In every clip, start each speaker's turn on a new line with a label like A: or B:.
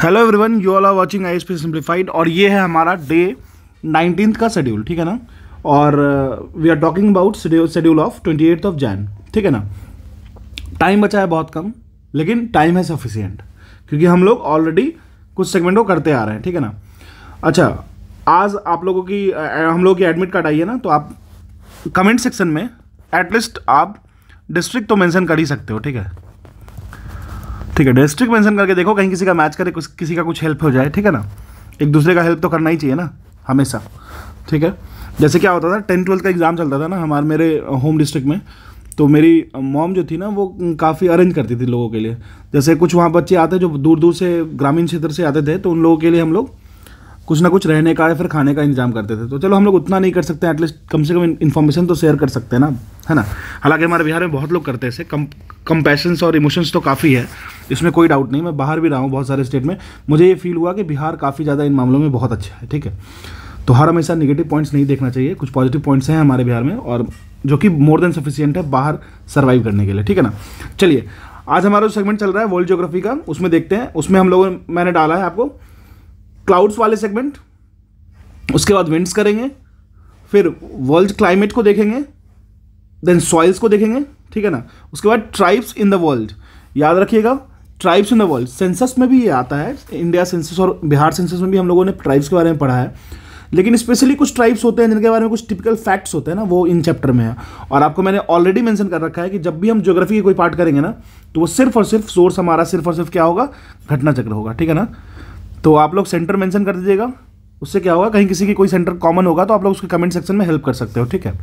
A: hello everyone you all are watching IAS simplified और ये है हमारा डे नाइनटीन का शेड्यूल ठीक है ना और we are talking about schedule of twenty eight of Jan ठीक है ना टाइम बचा है बहुत कम लेकिन टाइम है सफिशियंट क्योंकि हम लोग ऑलरेडी कुछ सेगमेंट को करते आ रहे हैं ठीक है ना अच्छा आज आप लोगों की uh, हम लोगों की एडमिट कार्ड आई है ना तो आप कमेंट सेक्शन में एटलीस्ट आप डिस्ट्रिक्ट तो मेंशन कर ही सकते हो ठीक है ठीक है डिस्ट्रिक्ट मेंशन करके देखो कहीं किसी का मैच करे कुछ किसी का कुछ हेल्प हो जाए ठीक है ना एक दूसरे का हेल्प तो करना ही चाहिए ना हमेशा ठीक है जैसे क्या होता था टेंथ ट्वेल्थ का एग्ज़ाम चलता था ना हमारे मेरे होम डिस्ट्रिक्ट में तो मेरी मॉम जो थी ना वो काफ़ी अरेंज करती थी लोगों के लिए जैसे कुछ वहाँ बच्चे आते जो दूर दूर से ग्रामीण क्षेत्र से आते थे तो उन लोगों के लिए हम लोग कुछ ना कुछ रहने का या फिर खाने का इंतजाम करते थे तो चलो हम लोग उतना नहीं कर सकते एटलीस्ट कम से कम इन्फॉर्मेशन तो शेयर कर सकते हैं ना है ना हालांकि हमारे बिहार में बहुत लोग करते हैं कम कंपैशंस और इमोशंस तो काफ़ी है इसमें कोई डाउट नहीं मैं बाहर भी रहा हूँ बहुत सारे स्टेट में मुझे ये फील हुआ कि बिहार काफ़ी ज़्यादा इन मामलों में बहुत अच्छा है ठीक है तो हर हमेशा निगेटिव पॉइंट्स नहीं देखना चाहिए कुछ पॉजिटिव पॉइंट्स हैं हमारे बिहार में और जो कि मोर देन सफिशियंट है बाहर सर्वाइव करने के लिए ठीक है ना चलिए आज हमारा जो सेगमेंट चल रहा है वर्ल्ड जोग्राफी का उसमें देखते हैं उसमें हम लोगों ने मैंने डाला है आपको क्लाउड्स वाले सेगमेंट उसके बाद विंड्स करेंगे फिर वर्ल्ड क्लाइमेट को देखेंगे देन सॉइल्स को देखेंगे ठीक है ना उसके बाद ट्राइब्स इन द वर्ल्ड याद रखिएगा tribes in the world census में भी ये आता है इंडिया सेंसस और बिहार सेंसस में भी हम लोगों ने ट्राइब्स के बारे में पढ़ा है लेकिन स्पेशली कुछ ट्राइब्स होते हैं जिनके बारे में कुछ टिपिकल फैक्ट्स होते हैं ना वो इन चैप्टर में है और आपको मैंने ऑलरेडी मेंशन कर रखा है कि जब भी हम ज्योग्राफी के कोई पार्ट करेंगे ना तो वो सिर्फ और सिर्फ सोर्स हमारा सिर्फ और सिर्फ क्या होगा घटना चक्र होगा ठीक है ना तो आप लोग सेंटर मेंशन कर दीजिएगा उससे क्या होगा कहीं किसी की कोई सेंटर कॉमन होगा तो आप लोग उसके कमेंट सेक्शन में हेल्प कर सकते हो ठीक है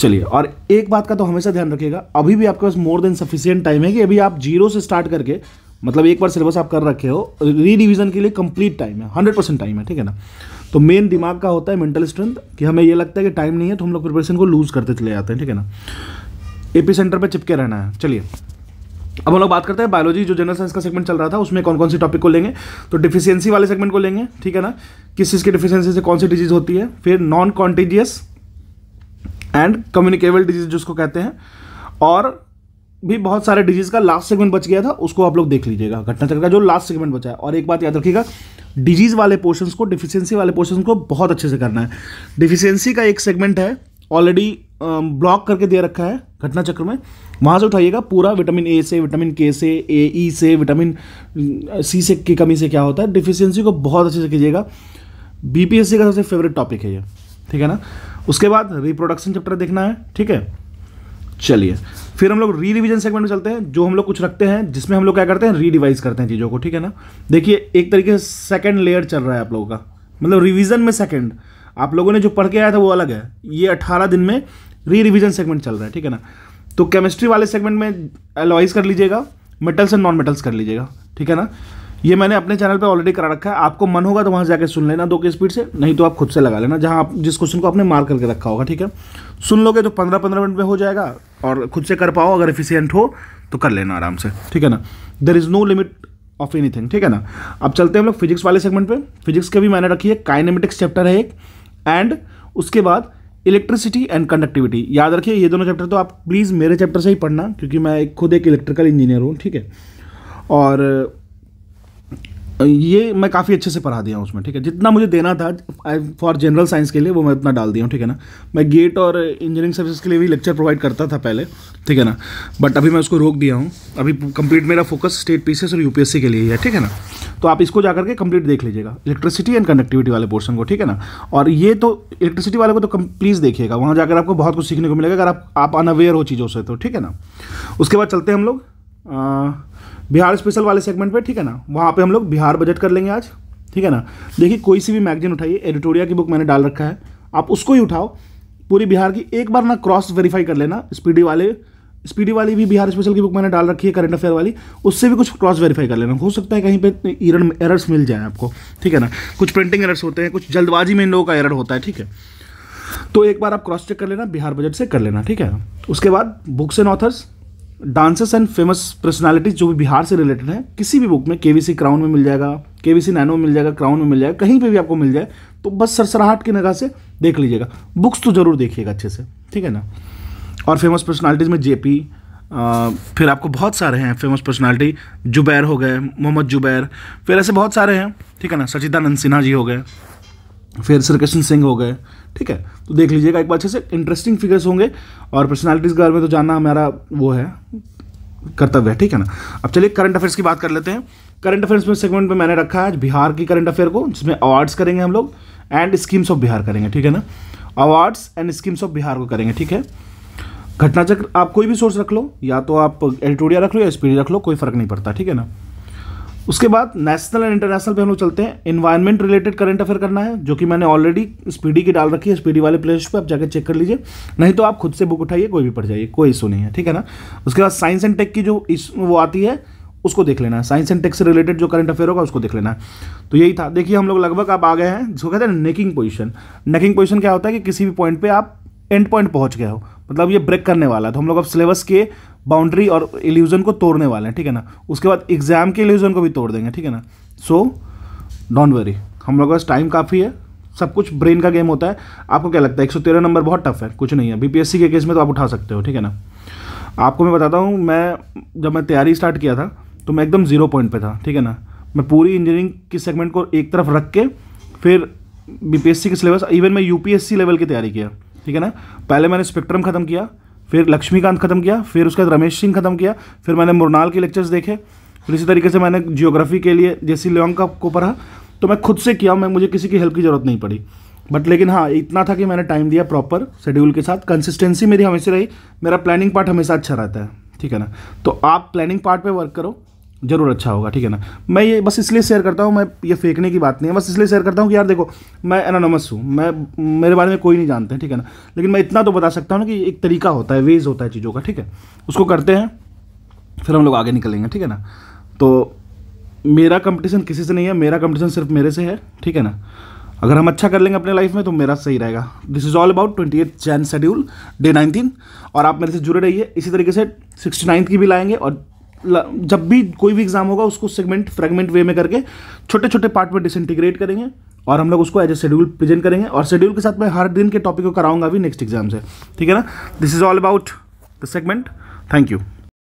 A: चलिए और एक बात का तो हमेशा ध्यान रखिएगा अभी भी आपके पास मोर देन सफिशियंट टाइम है कि अभी आप जीरो से स्टार्ट करके मतलब एक बार सिलेबस आप कर रखे हो री रिविजन के लिए कंप्लीट टाइम है हंड्रेड परसेंट टाइम है ठीक है ना तो मेन दिमाग का होता है मेंटल स्ट्रेंथ कि हमें ये लगता है कि टाइम नहीं है तो हम लोग प्रिपरेशन को लूज़ करते चले जाते हैं ठीक है ना एपी सेंटर पर चिपके रहना है चलिए अब हम लोग बात करते हैं बायोलॉजी जो जनरल साइंस का सेगमेंट चल रहा था उसमें कौन कौन से टॉपिक को लेंगे तो डिफिशियंसी वाले सेगमेंट को लेंगे ठीक है ना किस चीज़ की डिफिशियंसी से कौन सी डिजीज होती है फिर non contagious and communicable disease जिसको कहते हैं और भी बहुत सारे डिजीज का लास्ट सेगमेंट बच गया था उसको आप लोग देख लीजिएगा घटनाचक्र का जो लास्ट सेगमेंट बचा है और एक बात याद रखिएगा डिजीज वाले पोर्शन को डिफिशियंसी वाले पोर्शन को बहुत अच्छे से करना है डिफिशियंसी का एक सेगमेंट है ऑलरेडी ब्लॉक करके दे रखा है घटना चक्र में वहाँ से उठाइएगा पूरा विटामिन ए से विटामिन के से ए ई e से विटामिन सी से की कमी से क्या होता है डिफिशियंसी को बहुत अच्छे से कीजिएगा बीपीएससी का सबसे फेवरेट टॉपिक है ये ठीक है ना उसके बाद रिप्रोडक्शन चैप्टर देखना है ठीक है चलिए फिर हम लोग री रिविजन सेगमेंट में चलते हैं जो हम लोग कुछ रखते हैं जिसमें हम लोग क्या करते हैं रीडिवाइज करते हैं चीज़ों को ठीक है ना देखिए एक तरीके से सेकेंड लेयर चल रहा है आप लोगों का मतलब रिविजन में सेकेंड आप लोगों ने जो पढ़ के आया था वो अलग है ये अट्ठारह दिन में री रिविजन सेगमेंट चल रहा है ठीक है ना तो केमिस्ट्री वाले सेगमेंट में एलवाइज कर लीजिएगा मेटल्स एंड नॉन मेटल्स कर लीजिएगा ठीक है ना ये मैंने अपने चैनल पे ऑलरेडी करा रखा है आपको मन होगा तो वहाँ जाके सुन लेना दो के स्पीड से नहीं तो आप खुद से लगा लेना जहाँ आप जिस क्वेश्चन को आपने मार्क करके रखा होगा ठीक है सुन लोगे तो पंद्रह पंद्रह मिनट में हो जाएगा और खुद से कर पाओ अगर एफिशियंट हो तो कर लेना आराम से ठीक है ना there is no limit of any ठीक है ना अब चलते हैं हम लोग फिजिक्स वाले सेगमेंट पर फिजिक्स के भी मैंने रखी है काइनेमेटिक्स चैप्टर है एक एंड उसके बाद इलेक्ट्रिसिटी एंड कंडक्टिविटी याद रखिए ये दोनों चैप्टर तो आप प्लीज़ मेरे चैप्टर से ही पढ़ना क्योंकि मैं खुद एक इलेक्ट्रिकल इंजीनियर हूँ ठीक है और ये मैं काफ़ी अच्छे से पढ़ा दिया हूँ उसमें ठीक है जितना मुझे देना था फॉर जनरल साइंस के लिए वो मैं उतना डाल दिया हूँ ठीक है ना मैं गेट और इंजीनियरिंग सर्विस के लिए भी लेक्चर प्रोवाइड करता था पहले ठीक है ना बट अभी मैं उसको रोक दिया हूँ अभी कंप्लीट मेरा फोकस स्टेट पीसीएस और यूपीएससी के लिए ही है ठीक है ना तो आप इसको जाकर के कंप्लीट देख लीजिएगा इलेक्ट्रिसिटी एंड कनेक्टिविटी वाले पोर्शन को ठीक है ना और ये तो इलेक्ट्रिसिटी वाले को तो प्लीज़ देखिएगा वहाँ जाकर आपको बहुत कुछ सीखने को मिलेगा अगर आप आप अनअवेयर हो चीज़ों से तो ठीक है ना उसके बाद चलते हैं हम लोग बिहार स्पेशल वाले सेगमेंट पे ठीक है ना वहाँ पे हम लोग बिहार बजट कर लेंगे आज ठीक है ना देखिए कोई सी भी मैगजीन उठाइए एडिटोरिया की बुक मैंने डाल रखा है आप उसको ही उठाओ पूरी बिहार की एक बार ना क्रॉस वेरीफाई कर लेना स्पीडी वाले स्पीडी वाली भी बिहार स्पेशल की बुक मैंने डाल रखी है करंट अफेयर वाली उससे भी कुछ क्रॉस वेरीफाई कर लेना हो सकता है कहीं पे इरन एरर्स मिल जाए आपको ठीक है ना कुछ प्रिंटिंग एरर्स होते हैं कुछ जल्दबाजी में इन लोगों का एरर होता है ठीक है तो एक बार आप क्रॉस चेक कर लेना बिहार बजट से कर लेना ठीक है उसके बाद books and authors dancers and famous personalities जो भी बिहार से रिलेटेड है किसी भी बुक में के क्राउन में मिल जाएगा के नैनो में मिल जाएगा क्राउन में मिल जाएगा कहीं पर भी आपको मिल जाए तो बस सरसराहट की नगाह से देख लीजिएगा बुक्स तो ज़रूर देखिएगा अच्छे से ठीक है ना और फेमस पर्सनालिटीज़ में जेपी आ, फिर आपको बहुत सारे हैं फेमस पर्सनालिटी जुबैर हो गए मोहम्मद जुबैर फिर ऐसे बहुत सारे हैं ठीक है ना सचिदानंद सिन्हा जी हो गए फिर श्री कृष्ण सिंह हो गए ठीक है तो देख लीजिएगा एक बार अच्छे से इंटरेस्टिंग फिगर्स होंगे और पर्सनैलिटीज के बारे में तो जानना हमारा वो है कर्तव्य है ठीक है ना अब चलिए करंट अफेयर्स की बात कर लेते हैं करंट अफेयर्स में सेगमेंट में मैंने रखा है बिहार की करंट अफेयर को जिसमें अवार्ड्स करेंगे हम लोग एंड स्कीम्स ऑफ बिहार करेंगे ठीक है ना awards and schemes of Bihar को करेंगे ठीक है घटनाचक्र आप कोई भी सोर्स रख लो या तो आप एडिटोरिया रख लो या स्पीड रख लो कोई फर्क नहीं पड़ता ठीक है ना उसके बाद नेशनल एंड इंटरनेशनल पे हम लोग चलते हैं इन्वायरमेंट रिलेटेड करंट अफेयर करना है जो कि मैंने ऑलरेडी स्पीडी की डाल रखी है स्पीडी वाले प्लेस पे पर आप जाकर चेक कर लीजिए नहीं तो आप खुद से बुक उठाइए कोई भी पढ़ जाइए कोई इशू नहीं है ठीक है ना उसके बाद साइंस एंड टेक की जो इस वो आती है उसको देख लेना है साइंस एंड टेक से रिलेटेड जो करंट अफेयर होगा उसको देख लेना है तो यही था देखिए हम लोग लगभग आप आ गए हैं जिसको कहते हैं नेकिंग पोजिशन नेकिंग पोजिशन क्या होता है कि किसी भी पॉइंट पर आप एंड पॉइंट पहुँच गए हो मतलब ये ब्रेक करने वाला है तो हम लोग अब सिलेबस के बाउंड्री और इल्यूजन को तोड़ने वाले हैं ठीक है ना उसके बाद एग्जाम के इल्यूजन को भी तोड़ देंगे ठीक है ना सो डोंट वरी हम के पास टाइम काफ़ी है सब कुछ ब्रेन का गेम होता है आपको क्या लगता है एक सौ तेरह नंबर बहुत टफ है कुछ नहीं है बीपीएससी के केस में तो आप उठा सकते हो ठीक है ना आपको मैं बताता हूँ मैं जब मैं तैयारी स्टार्ट किया था तो मैं एकदम जीरो पॉइंट पे था ठीक है ना मैं पूरी इंजीनियरिंग की सेगमेंट को एक तरफ रख के फिर सी के सिलेबस इवन मैं सी लेवल की तैयारी किया ठीक है ना पहले मैंने स्पेक्ट्रम ख़त्म किया फिर लक्ष्मीकांत खत्म किया फिर उसके बाद रमेश सिंह खत्म किया फिर मैंने मुरनाल के लेक्चर्स देखे फिर इसी तरीके से मैंने जियोग्राफी के लिए जैसी लियोंग का को पढ़ा तो मैं खुद से किया मैं मुझे किसी की हेल्प की ज़रूरत नहीं पड़ी बट लेकिन हाँ इतना था कि मैंने टाइम दिया प्रॉपर शेड्यूल के साथ कंसिस्टेंसी मेरी हमेशा रही मेरा प्लानिंग पार्ट हमेशा अच्छा रहता है ठीक है ना तो आप प्लानिंग पार्ट पे वर्क करो ज़रूर अच्छा होगा ठीक है ना मैं ये बस इसलिए शेयर करता हूँ मैं ये फेंकने की बात नहीं है बस इसलिए शेयर करता हूँ कि यार देखो मैं एनोनमस हूँ मैं मेरे बारे में कोई नहीं जानते हैं ठीक है ना लेकिन मैं इतना तो बता सकता हूँ ना कि एक तरीका होता है वेज होता है चीज़ों का ठीक है उसको करते हैं फिर हम लोग आगे निकलेंगे ठीक है ना तो मेरा कंपटीशन किसी से नहीं है मेरा कंपटीशन सिर्फ मेरे से है ठीक है ना अगर हम अच्छा कर लेंगे अपने लाइफ में तो मेरा सही रहेगा this is all about twenty eighth Jan schedule day nineteen और आप मेरे से जुड़े रहिए इसी तरीके से सिक्सटी नाइन्थ की भी लाएंगे और जब भी कोई भी एग्जाम होगा उसको सेगमेंट फ्रेगमेंट वे में करके छोटे छोटे पार्ट में डिसइंटीग्रेट करेंगे और हम लोग उसको एज ए शेड्यूल प्रेजेंट करेंगे और शेड्यूल के साथ मैं हर दिन के टॉपिक को कराऊंगा भी नेक्स्ट एग्जाम से ठीक है ना this is all about the segment thank you